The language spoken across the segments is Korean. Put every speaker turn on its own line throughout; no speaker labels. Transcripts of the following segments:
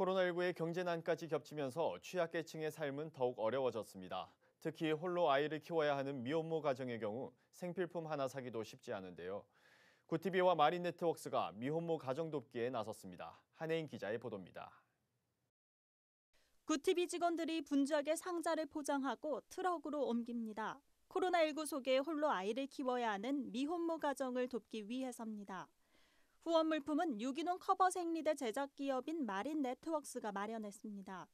코로나19의 경제난까지 겹치면서 취약계층의 삶은 더욱 어려워졌습니다. 특히 홀로 아이를 키워야 하는 미혼모 가정의 경우 생필품 하나 사기도 쉽지 않은데요. 구티비와 마린네트웍스가 미혼모 가정 돕기에 나섰습니다. 한혜인 기자의 보도입니다.
구티비 직원들이 분주하게 상자를 포장하고 트럭으로 옮깁니다. 코로나19 속에 홀로 아이를 키워야 하는 미혼모 가정을 돕기 위해서입니다. 후원 물품은 유기농 커버 생리대 제작 기업인 마린 네트웍스가 마련했습니다.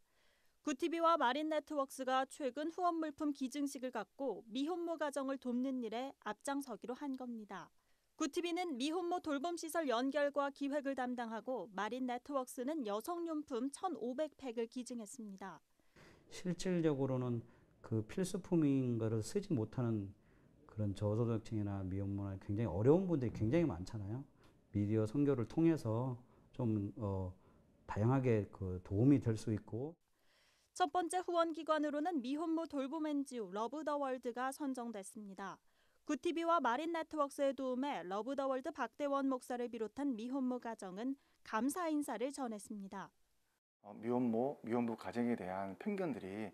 구티비와 마린 네트웍스가 최근 후원 물품 기증식을 갖고 미혼모 가정을 돕는 일에 앞장서기로 한 겁니다. 구티비는 미혼모 돌봄시설 연결과 기획을 담당하고 마린 네트웍스는 여성용품 1,500팩을 기증했습니다.
실질적으로는 그 필수품인 거를 쓰지 못하는 그런 저소득층이나 미혼모나 굉장히 어려운 분들이 굉장히 많잖아요. 미디어 선교를 통해서 좀 어, 다양하게 그 도움이 될 수 있고
첫 번째 후원 기관으로는 미혼모 돌봄 NGO 러브 더 월드가 선정됐습니다. 구티비와 마린 네트웍스의 도움에 러브 더 월드 박대원 목사를 비롯한 미혼모 가정은 감사 인사를 전했습니다.
어, 미혼모, 미혼부 가정에 대한 편견들이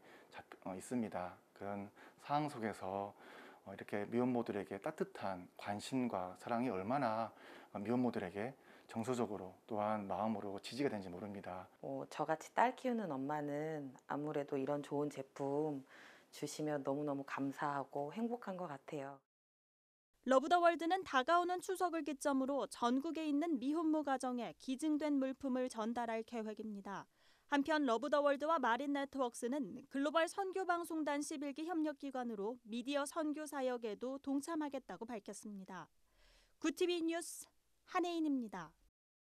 어, 있습니다. 그런 상황 속에서 어, 이렇게 미혼모들에게 따뜻한 관심과 사랑이 얼마나 어, 미혼모들에게 정서적으로 또한 마음으로 지지가 되는지 모릅니다.
뭐 저같이 딸 키우는 엄마는 아무래도 이런 좋은 제품 주시면 너무너무 감사하고 행복한 것 같아요. 러브더월드는
다가오는 추석을 기점으로 전국에 있는 미혼모 가정에 기증된 물품을 전달할 계획입니다. 한편 러브더월드와 마린 네트웍스는 글로벌 선교방송단 11기 협력기관으로 미디어 선교 사역에도 동참하겠다고 밝혔습니다. 구티비 뉴스 한혜인입니다.